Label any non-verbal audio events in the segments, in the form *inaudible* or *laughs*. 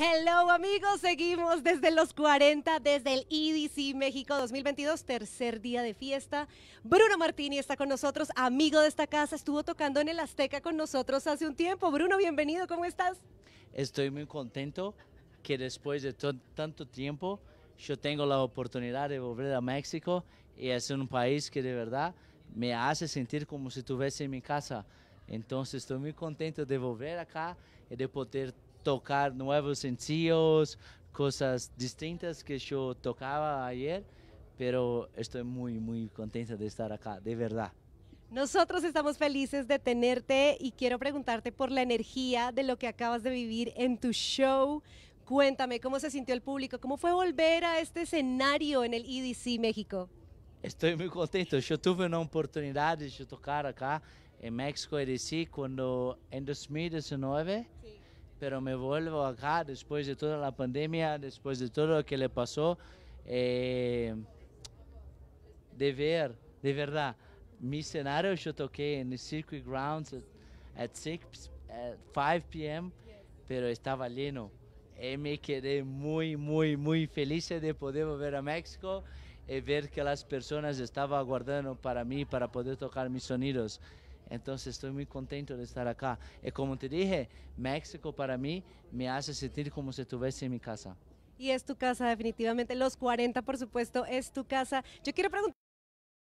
Hello amigos, seguimos desde los 40, desde el EDC México 2022, tercer día de fiesta. Bruno Martini está con nosotros, amigo de esta casa, estuvo tocando en el Azteca con nosotros hace un tiempo. Bruno, bienvenido, ¿cómo estás? Estoy muy contento que después de tanto tiempo yo tengo la oportunidad de volver a México y es un país que de verdad me hace sentir como si estuviese en mi casa. Entonces estoy muy contento de volver acá y de poder tocar nuevos sencillos, cosas distintas que yo tocaba ayer, pero estoy muy, muy contenta de estar acá, de verdad. Nosotros estamos felices de tenerte y quiero preguntarte por la energía de lo que acabas de vivir en tu show. Cuéntame cómo se sintió el público, cómo fue volver a este escenario en el EDC México. Estoy muy contento. Yo tuve una oportunidad de tocar acá en México EDC cuando en 2019. Sí. pero me vuelvo acá después de toda la pandemia, después de todo lo que le pasó, eh, de ver, de verdad, mi escenario yo toqué en el Circuit Grounds at 6, at 5 eh, p.m., pero estaba lleno. Y eh, me quedé muy, muy, muy feliz de poder volver a México y eh, ver que las personas estaban aguardando para mí, para poder tocar mis sonidos. Entonces estoy muy contento de estar acá. Y como te dije, México para mí me hace sentir como si estuviese en mi casa. Y es tu casa, definitivamente. Los 40, por supuesto, es tu casa. Yo quiero preguntar,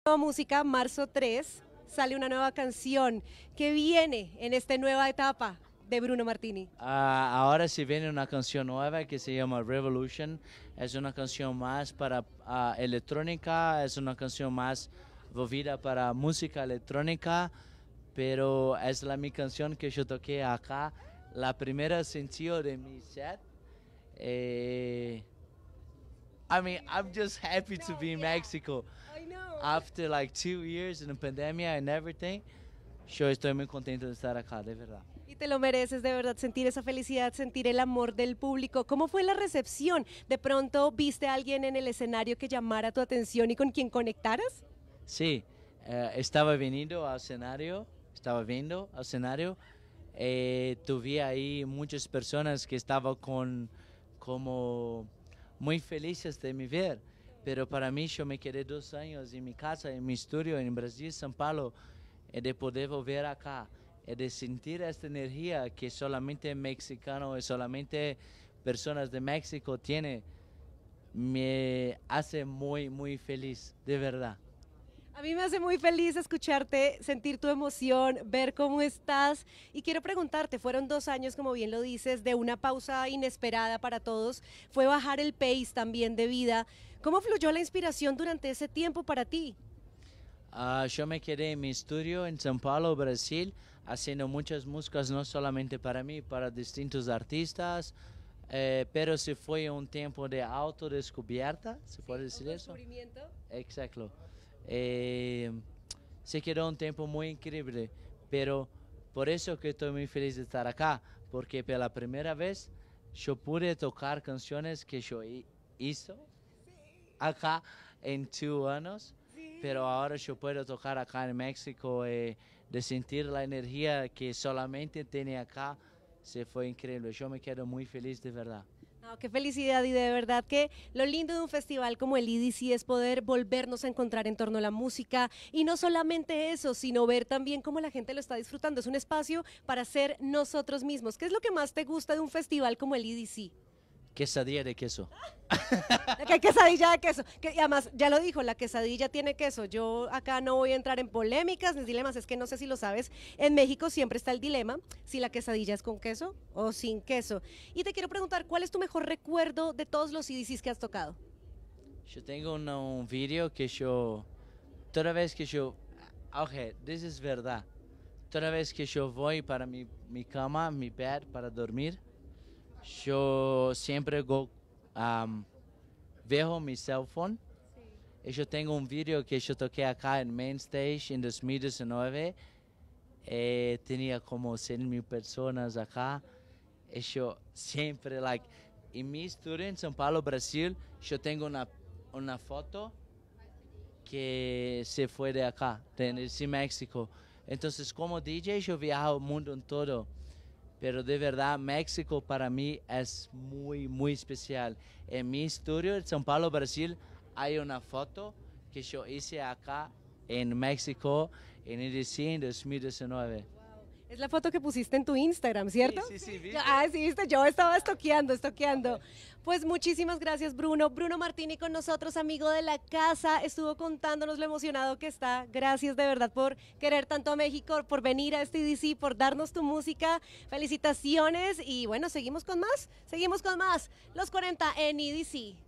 nueva música, marzo 3, sale una nueva canción. ¿Qué viene en esta nueva etapa? de Bruno Martini? Ah, ahora sí viene una canción nueva que se llama Revolution. Es una canción más para ah, electrónica, es una canción más movida para música electrónica pero es la mi canción que yo toqué acá, la primera sencillo de mi set. Eh, I mean, I'm just happy to be in Mexico. After like two years in pandemia and everything, yo estoy muy contento de estar acá, de verdad. Y te lo mereces, de verdad, sentir esa felicidad, sentir el amor del público. ¿Cómo fue la recepción? ¿De pronto viste a alguien en el escenario que llamara tu atención y con quien conectaras? Sí, eh, estaba venido al escenario estaba viendo el escenario. y eh, tuve ahí muchas personas que estaban con, como muy felices de mi ver, pero para mí yo me quedé dos años en mi casa, en mi estudio en Brasil, San Paulo, y eh, de poder volver acá, y eh, de sentir esta energía que solamente y solamente personas de México tienen, me hace muy, muy feliz, de verdad. A mí me hace muy feliz escucharte, sentir tu emoción, ver cómo estás. Y quiero preguntarte, fueron dos años, como bien lo dices, de una pausa inesperada para todos. Fue bajar el pace también de vida. ¿Cómo fluyó la inspiración durante ese tiempo para ti? Ah, yo me quedé en mi estudio en São Paulo, Brasil, haciendo muchas músicas, no solamente para mí, para distintos artistas, eh, pero se fue un tiempo de autodescubierta, ¿se puede decir eso? Exacto. Eh, se quedó un tiempo muy increíble, pero por eso que estoy muy feliz de estar acá, porque por la primera vez yo pude tocar canciones que yo hizo acá en dos años, pero ahora yo puedo tocar acá en México, y eh, de sentir la energía que solamente tiene acá, se fue increíble. Yo me quedo muy feliz de verdad qué felicidad y de verdad que lo lindo de un festival como el IDC es poder volvernos a encontrar en torno a la música y no solamente eso, sino ver también cómo la gente lo está disfrutando. Es un espacio para ser nosotros mismos. ¿Qué es lo que más te gusta de un festival como el IDC? Quesadilla de queso. *laughs* ¿Qué quesadilla de queso? Que, además, ya lo dijo, la quesadilla tiene queso. Yo acá no voy a entrar en polémicas ni dilemas, es que no sé si lo sabes. En México siempre está el dilema si la quesadilla es con queso o sin queso. Y te quiero preguntar, ¿cuál es tu mejor recuerdo de todos los CDCs que has tocado? Yo tengo un, video que yo, toda vez que yo, ah, ok, this es verdad, toda vez que yo voy para mi, mi cama, mi bed, para dormir, yo siempre go, veo mi cell Y yo tengo un video que yo toqué acá en Main Stage en 2019. Eh, tenía como 100 mil personas acá. yo siempre, like, en mi estudio en São Paulo, Brasil, yo tengo una, una foto que se fue de acá, de, de México. Entonces, como DJ, yo viajo el mundo en todo pero de verdad México para mí es muy, muy especial. En mi estudio en São Paulo, Brasil, hay una foto que yo hice acá en México en el 2019. Es la foto que pusiste en tu Instagram, ¿cierto? Sí, sí, sí. Ah, sí, viste, yo estaba estoqueando, estoqueando. Pues muchísimas gracias, Bruno. Bruno Martini con nosotros, amigo de la casa, estuvo contándonos lo emocionado que está. Gracias de verdad por querer tanto a México, por venir a este DC, por darnos tu música. Felicitaciones y bueno, seguimos con más, seguimos con más. Los 40 en EDC.